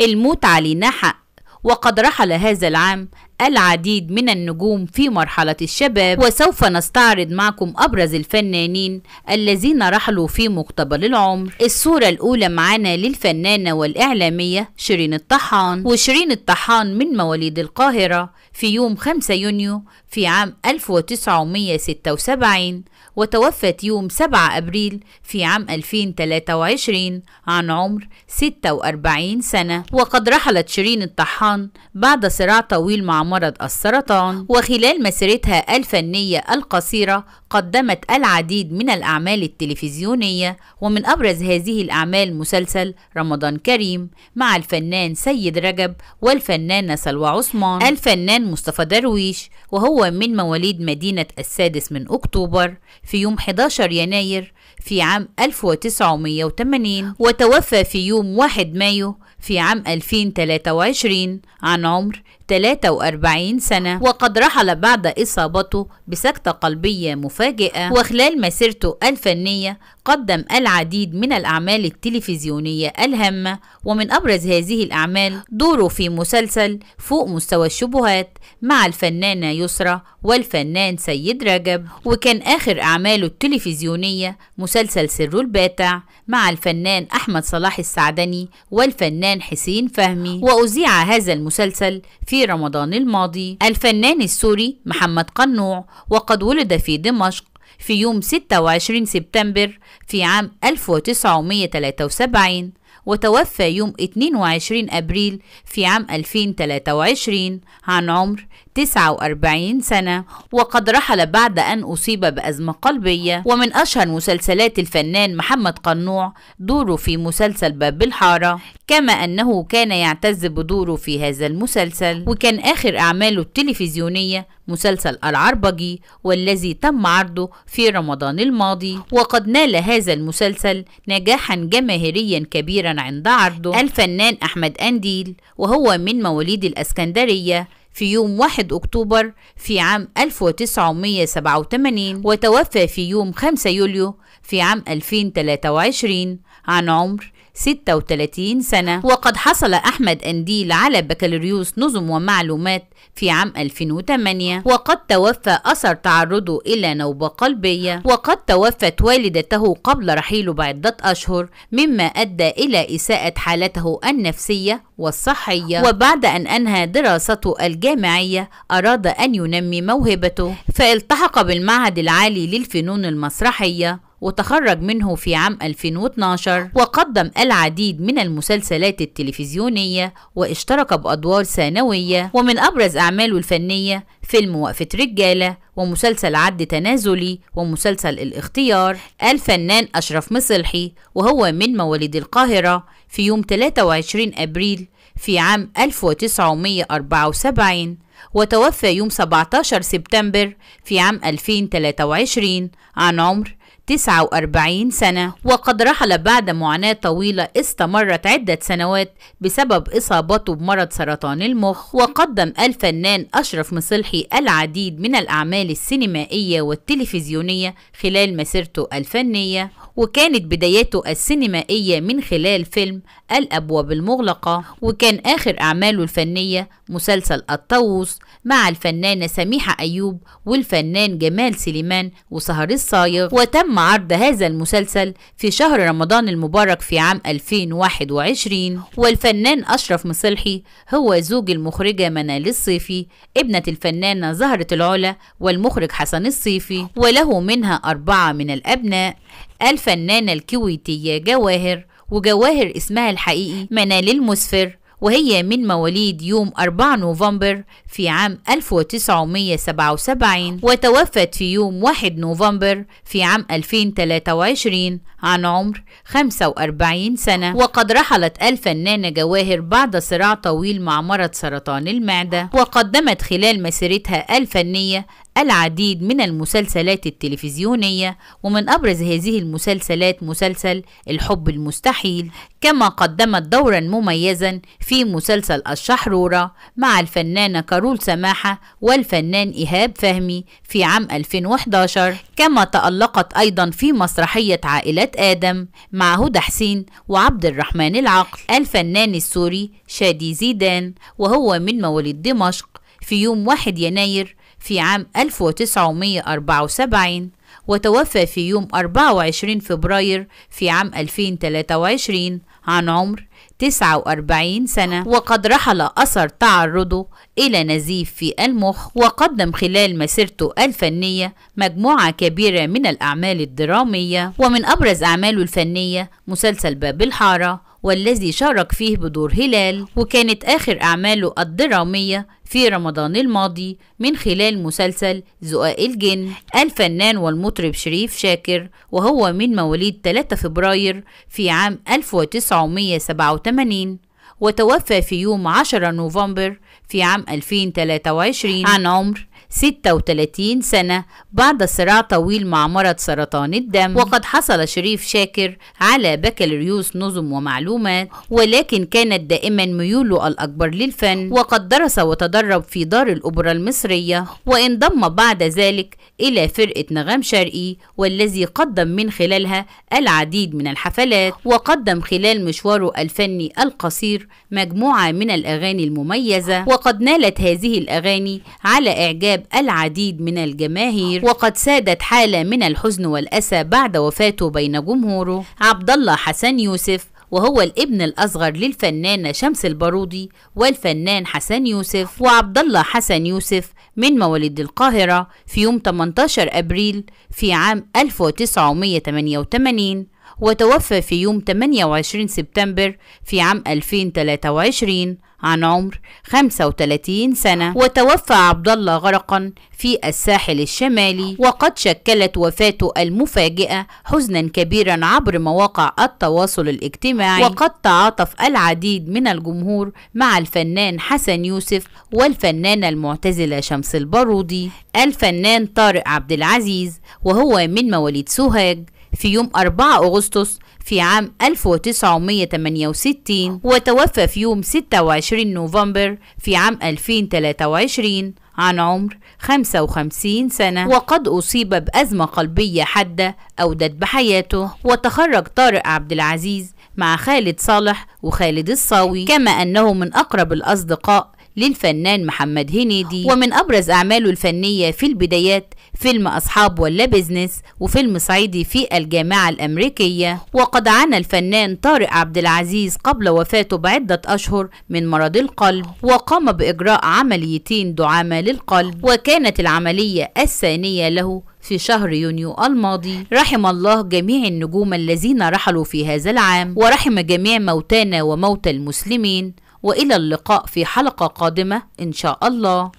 الموت علينا حق وقد رحل هذا العام العديد من النجوم في مرحلة الشباب وسوف نستعرض معكم أبرز الفنانين الذين رحلوا في مقتبل العمر الصورة الأولى معانا للفنانة والإعلامية شيرين الطحان وشيرين الطحان من مواليد القاهرة في يوم 5 يونيو في عام 1976 وتوفت يوم 7 أبريل في عام 2023 عن عمر 46 سنة وقد رحلت شيرين الطحان بعد صراع طويل مع مرض السرطان وخلال مسيرتها الفنية القصيرة قدمت العديد من الأعمال التلفزيونية ومن أبرز هذه الأعمال مسلسل رمضان كريم مع الفنان سيد رجب والفنانة سلوى عثمان الفنان مصطفى درويش وهو من مواليد مدينة السادس من أكتوبر في يوم 11 يناير في عام 1980 وتوفى في يوم 1 مايو في عام 2023 عن عمر 43 سنة وقد رحل بعد إصابته بسكتة قلبية مفاجئة وخلال مسيرته الفنية قدم العديد من الأعمال التلفزيونية الهامة ومن أبرز هذه الأعمال دوره في مسلسل فوق مستوى الشبهات مع الفنانة يسرى والفنان سيد رجب وكان آخر أعماله التلفزيونية مسلسل سر الباتع مع الفنان أحمد صلاح السعدني والفنان حسين فهمي وأذيع هذا المسلسل في رمضان الماضي الفنان السوري محمد قنوع وقد ولد في دمشق في يوم 26 سبتمبر في عام 1973 وتوفى يوم 22 أبريل في عام 2023 عن عمر 49 سنة وقد رحل بعد أن أصيب بأزمة قلبية ومن أشهر مسلسلات الفنان محمد قنوع دوره في مسلسل باب الحارة كما أنه كان يعتز بدوره في هذا المسلسل وكان آخر أعماله التلفزيونية مسلسل العربجي والذي تم عرضه في رمضان الماضي وقد نال هذا المسلسل نجاحا جماهيريا كبيرا عند عرضه الفنان أحمد أنديل وهو من مواليد الأسكندرية في يوم 1 أكتوبر في عام 1987 وتوفى في يوم 5 يوليو في عام 2023 عن عمر 36 سنة وقد حصل أحمد أنديل على بكالوريوس نظم ومعلومات في عام 2008 وقد توفى أثر تعرضه إلى نوبة قلبية وقد توفت والدته قبل رحيله بعدة أشهر مما أدى إلى إساءة حالته النفسية والصحية وبعد أن أنهى دراسته الجامعية أراد أن ينمي موهبته فالتحق بالمعهد العالي للفنون المسرحية وتخرج منه في عام 2012 وقدم العديد من المسلسلات التلفزيونية واشترك بأدوار ثانوية ومن أبرز أعماله الفنية فيلم وقفة رجالة ومسلسل عد تنازلي ومسلسل الاختيار الفنان أشرف مصلحي وهو من مواليد القاهرة في يوم 23 أبريل في عام 1974 وتوفى يوم 17 سبتمبر في عام 2023 عن عمر 49 سنة وقد رحل بعد معاناة طويلة استمرت عدة سنوات بسبب إصابته بمرض سرطان المخ وقدم الفنان أشرف مصلحي العديد من الأعمال السينمائية والتلفزيونية خلال مسيرته الفنية وكانت بداياته السينمائية من خلال فيلم الأبواب المغلقة وكان آخر أعماله الفنية مسلسل الطاووس مع الفنانة سميحة أيوب والفنان جمال سليمان وسهر الصايغ وتم عرض هذا المسلسل في شهر رمضان المبارك في عام 2021 والفنان أشرف مصلحي هو زوج المخرجة منال الصيفي ابنة الفنانة زهرة العلا والمخرج حسن الصيفي وله منها أربعة من الأبناء الفنانة الكويتية جواهر وجواهر اسمها الحقيقي منال المسفر وهي من مواليد يوم 4 نوفمبر في عام 1977 وتوفت في يوم 1 نوفمبر في عام 2023 عن عمر 45 سنة وقد رحلت الفنانة جواهر بعد صراع طويل مع مرض سرطان المعدة وقدمت خلال مسيرتها الفنية العديد من المسلسلات التلفزيونية ومن أبرز هذه المسلسلات مسلسل الحب المستحيل كما قدمت دورا مميزا في مسلسل الشحرورة مع الفنانة كارول سماحة والفنان إيهاب فهمي في عام 2011 كما تألقت أيضا في مسرحية عائلة آدم مع هدى حسين وعبد الرحمن العقل الفنان السوري شادي زيدان وهو من مواليد دمشق في يوم 1 يناير في عام 1974 وتوفى في يوم 24 فبراير في عام 2023 عن عمر 49 سنة وقد رحل أثر تعرضه إلى نزيف في المخ وقدم خلال مسيرته الفنية مجموعة كبيرة من الأعمال الدرامية ومن أبرز أعماله الفنية مسلسل باب الحارة والذي شارك فيه بدور هلال وكانت آخر أعماله الدرامية في رمضان الماضي من خلال مسلسل زقاق الجن الفنان والمطرب شريف شاكر وهو من مواليد 3 فبراير في عام 1987 وتوفى في يوم 10 نوفمبر في عام 2023 عن عمر 36 سنة بعد صراع طويل مع مرض سرطان الدم وقد حصل شريف شاكر على بكالوريوس نظم ومعلومات ولكن كانت دائما ميوله الأكبر للفن وقد درس وتدرب في دار الأوبرا المصرية وانضم بعد ذلك إلى فرقة نغام شرقي والذي قدم من خلالها العديد من الحفلات وقدم خلال مشواره الفني القصير مجموعة من الأغاني المميزة وقد نالت هذه الأغاني على إعجاب غياب العديد من الجماهير وقد سادت حالة من الحزن والأسى بعد وفاته بين جمهوره عبد الله حسن يوسف وهو الابن الاصغر للفنانه شمس البارودي والفنان حسن يوسف وعبد الله حسن يوسف من مواليد القاهره في يوم 18 ابريل في عام 1988 وتوفى في يوم 28 سبتمبر في عام 2023 عن عمر 35 سنة وتوفى عبد الله غرقا في الساحل الشمالي وقد شكلت وفاته المفاجئة حزنا كبيرا عبر مواقع التواصل الاجتماعي وقد تعاطف العديد من الجمهور مع الفنان حسن يوسف والفنانة المعتزلة شمس البارودي الفنان طارق عبد العزيز وهو من مواليد سوهاج في يوم 4 أغسطس في عام 1968 وتوفى في يوم 26 نوفمبر في عام 2023 عن عمر 55 سنة وقد أصيب بأزمة قلبية حادة أودت بحياته وتخرج طارق عبد العزيز مع خالد صالح وخالد الصاوي كما أنه من أقرب الأصدقاء للفنان محمد هنيدي ومن أبرز أعماله الفنية في البدايات فيلم أصحاب ولا بيزنس وفيلم صعيدي في الجامعة الأمريكية وقد عانى الفنان طارق عبد العزيز قبل وفاته بعدة أشهر من مرض القلب وقام بإجراء عمليتين دعامة للقلب وكانت العملية الثانية له في شهر يونيو الماضي رحم الله جميع النجوم الذين رحلوا في هذا العام ورحم جميع موتانا وموتى المسلمين والى اللقاء في حلقه قادمه ان شاء الله